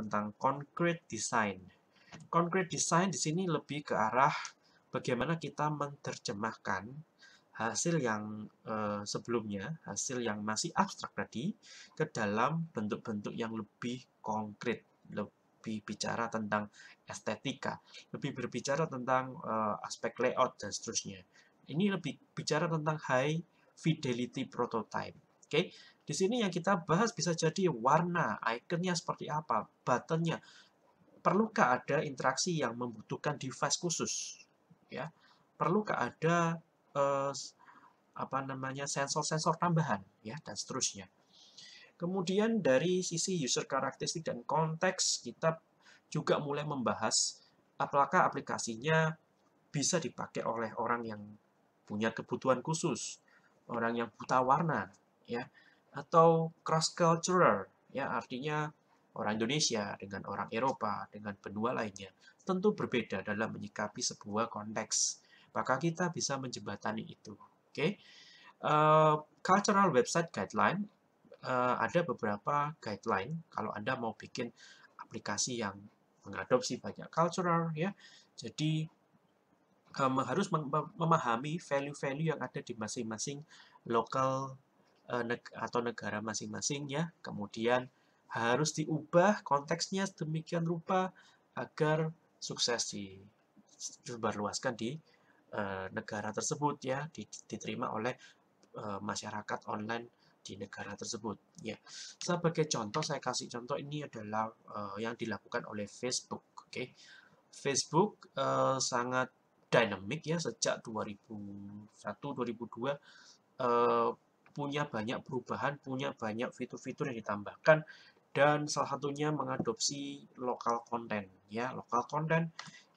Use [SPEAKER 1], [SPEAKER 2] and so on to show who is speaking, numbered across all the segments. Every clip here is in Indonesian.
[SPEAKER 1] tentang concrete design. Concrete design di sini lebih ke arah bagaimana kita menerjemahkan hasil yang eh, sebelumnya, hasil yang masih abstrak tadi, ke dalam bentuk-bentuk yang lebih konkret, lebih bicara tentang estetika, lebih berbicara tentang eh, aspek layout dan seterusnya. Ini lebih bicara tentang high fidelity prototype. Oke, di sini yang kita bahas bisa jadi warna, ikonnya seperti apa, buttonnya. Perlukah ada interaksi yang membutuhkan device khusus? Ya, perlukah ada eh, apa namanya sensor-sensor tambahan, ya dan seterusnya. Kemudian dari sisi user karakteristik dan konteks kita juga mulai membahas apakah aplikasinya bisa dipakai oleh orang yang punya kebutuhan khusus, orang yang buta warna, ya atau cross cultural ya artinya orang Indonesia dengan orang Eropa dengan benua lainnya tentu berbeda dalam menyikapi sebuah konteks maka kita bisa menjembatani itu oke okay? uh, eh, cultural website guideline uh, ada beberapa guideline kalau anda mau bikin aplikasi yang mengadopsi banyak cultural ya jadi um, harus memahami value-value yang ada di masing-masing local Eh, neg atau negara masing-masing ya. Kemudian harus diubah konteksnya demikian rupa agar sukses disebarluaskan di uh, negara tersebut ya, diterima oleh uh, masyarakat online di negara tersebut ya. Sebagai contoh saya kasih contoh ini adalah uh, yang dilakukan oleh Facebook, oke. Okay. Facebook uh, sangat dinamik ya sejak 2001 2002 uh, punya banyak perubahan, punya banyak fitur-fitur yang ditambahkan, dan salah satunya mengadopsi lokal konten, ya, lokal konten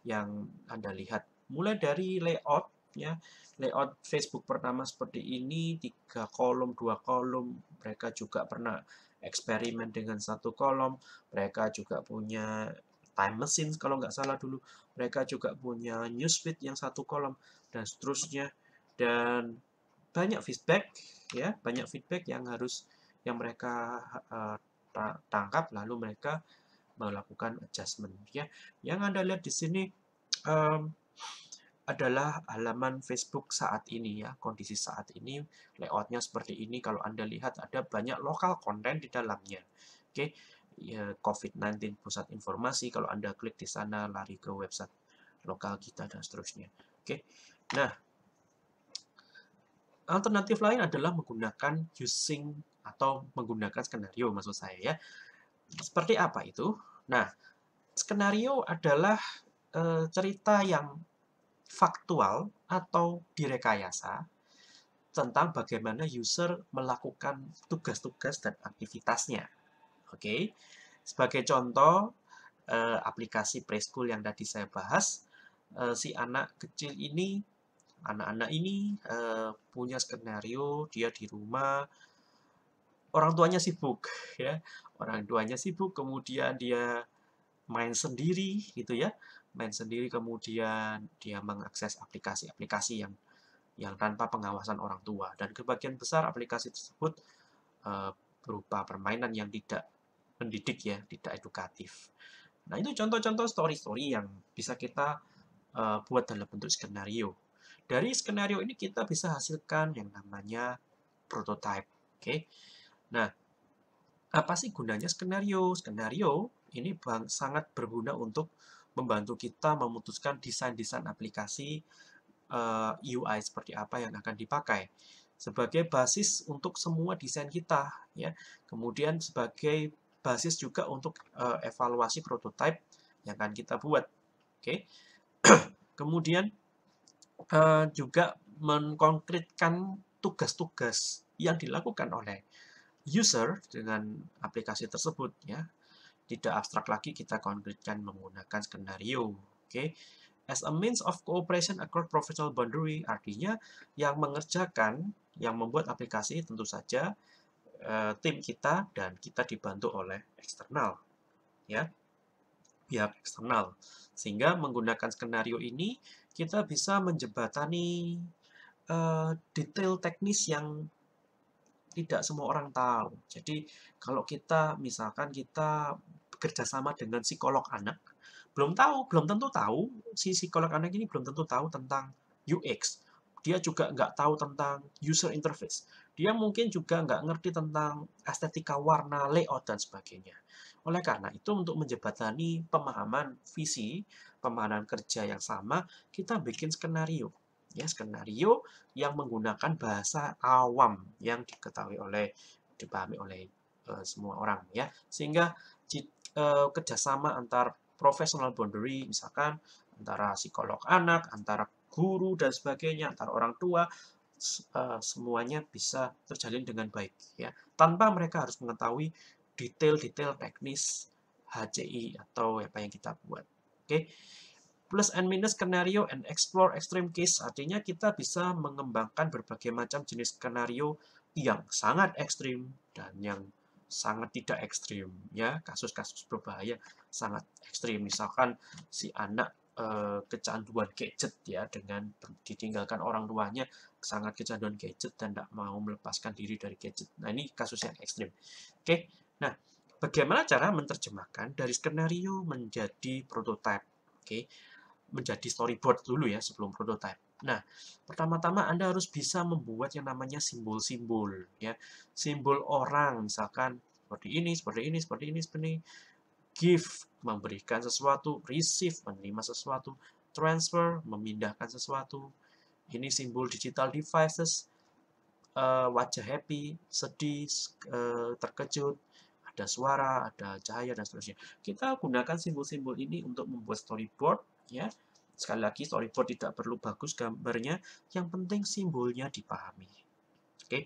[SPEAKER 1] yang Anda lihat. Mulai dari layout, ya layout Facebook pertama seperti ini tiga kolom dua kolom mereka juga pernah eksperimen dengan satu kolom mereka juga punya time machine kalau nggak salah dulu mereka juga punya newsfeed yang satu kolom dan seterusnya dan banyak feedback ya banyak feedback yang harus yang mereka uh, tangkap lalu mereka melakukan adjustment ya yang anda lihat di sini um, adalah halaman Facebook saat ini ya kondisi saat ini layoutnya seperti ini kalau anda lihat ada banyak lokal konten di dalamnya oke okay? ya, COVID-19 pusat informasi kalau anda klik di sana lari ke website lokal kita dan seterusnya oke okay? nah Alternatif lain adalah menggunakan using atau menggunakan skenario maksud saya ya. Seperti apa itu? Nah, skenario adalah e, cerita yang faktual atau direkayasa tentang bagaimana user melakukan tugas-tugas dan aktivitasnya. Oke, okay? sebagai contoh e, aplikasi preschool yang tadi saya bahas, e, si anak kecil ini anak-anak ini uh, punya skenario dia di rumah orang tuanya sibuk ya orang tuanya sibuk kemudian dia main sendiri gitu ya main sendiri kemudian dia mengakses aplikasi-aplikasi yang yang tanpa pengawasan orang tua dan kebagian besar aplikasi tersebut uh, berupa permainan yang tidak mendidik ya tidak edukatif nah itu contoh-contoh story-story yang bisa kita uh, buat dalam bentuk skenario dari skenario ini kita bisa hasilkan yang namanya prototype. Oke. Okay? Nah, apa sih gunanya skenario? Skenario ini bang, sangat berguna untuk membantu kita memutuskan desain-desain aplikasi uh, eh, UI seperti apa yang akan dipakai sebagai basis untuk semua desain kita ya kemudian sebagai basis juga untuk uh, evaluasi prototype yang akan kita buat oke okay. kemudian uh, juga mengkonkretkan tugas-tugas yang dilakukan oleh user dengan aplikasi tersebut ya. Tidak abstrak lagi kita konkretkan menggunakan skenario. Oke. Okay? As a means of cooperation across professional boundary artinya yang mengerjakan, yang membuat aplikasi tentu saja uh, tim kita dan kita dibantu oleh eksternal ya. Pihak eksternal. Sehingga menggunakan skenario ini kita bisa menjebatani uh, eh, detail teknis yang tidak semua orang tahu. Jadi kalau kita misalkan kita bekerja sama dengan psikolog anak, belum tahu, belum tentu tahu si psikolog anak ini belum tentu tahu tentang UX. Dia juga nggak tahu tentang user interface. Dia mungkin juga nggak ngerti tentang estetika warna, layout, dan sebagainya. Oleh karena itu, untuk menjebatani pemahaman visi, pemahaman kerja yang sama, kita bikin skenario. Ya, skenario yang menggunakan bahasa awam yang diketahui oleh, dipahami oleh e, semua orang. ya Sehingga e, kerjasama antar professional boundary, misalkan antara psikolog anak, antara guru, dan sebagainya, antara orang tua, uh, semuanya bisa terjalin dengan baik ya tanpa mereka harus mengetahui detail-detail teknis HCI atau apa yang kita buat oke okay? plus and minus skenario and explore extreme case artinya kita bisa mengembangkan berbagai macam jenis skenario yang sangat ekstrim dan yang sangat tidak ekstrim ya kasus-kasus berbahaya sangat ekstrim misalkan si anak Eh, kecanduan gadget ya dengan ditinggalkan orang tuanya sangat kecanduan gadget dan tidak mau melepaskan diri dari gadget. Nah ini kasus yang ekstrim. Oke, nah bagaimana cara menerjemahkan dari skenario menjadi prototipe? Oke, menjadi storyboard dulu ya sebelum prototipe. Nah, pertama-tama Anda harus bisa membuat yang namanya simbol-simbol ya. Simbol orang misalkan seperti ini, seperti ini, seperti ini, seperti ini give memberikan sesuatu, receive menerima sesuatu, transfer memindahkan sesuatu. Ini simbol digital devices, uh, wajah happy, sedih, uh, terkejut, ada suara, ada cahaya dan seterusnya. Kita gunakan simbol-simbol ini untuk membuat storyboard, ya. Sekali lagi storyboard tidak perlu bagus gambarnya, yang penting simbolnya dipahami. Oke. Okay.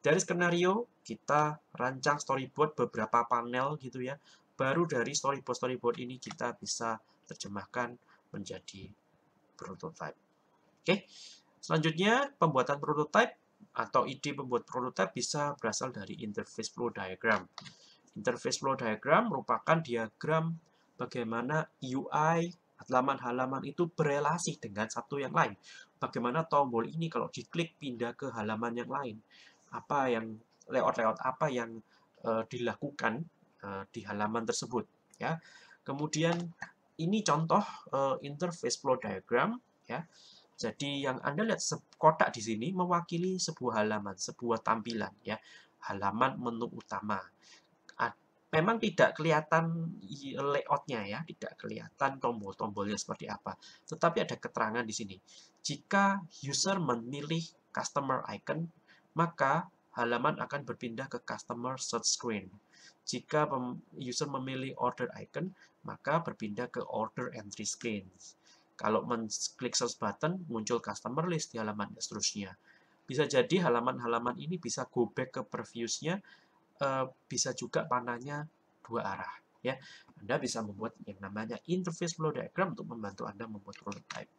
[SPEAKER 1] Dari skenario kita rancang storyboard beberapa panel gitu ya baru dari storyboard-storyboard ini kita bisa terjemahkan menjadi prototype. Oke, selanjutnya pembuatan prototype atau ide pembuat prototype bisa berasal dari interface flow diagram. Interface flow diagram merupakan diagram bagaimana UI halaman-halaman itu berelasi dengan satu yang lain. Bagaimana tombol ini kalau diklik pindah ke halaman yang lain. Apa yang layout-layout apa yang uh, dilakukan Eh, di halaman tersebut ya. Kemudian ini contoh uh, interface flow diagram ya. Jadi yang Anda lihat kotak di sini mewakili sebuah halaman, sebuah tampilan ya, halaman menu utama. Memang tidak kelihatan layoutnya ya, tidak kelihatan tombol-tombolnya seperti apa. Tetapi ada keterangan di sini. Jika user memilih customer icon, maka halaman akan berpindah ke Customer Search Screen. Jika user memilih Order Icon, maka berpindah ke Order Entry Screen. Kalau klik Search Button, muncul Customer List di halaman seterusnya. Bisa jadi halaman-halaman ini bisa go back ke previewsnya, eh, bisa juga panahnya dua arah. Ya, Anda bisa membuat yang namanya interface flow diagram untuk membantu Anda membuat prototype.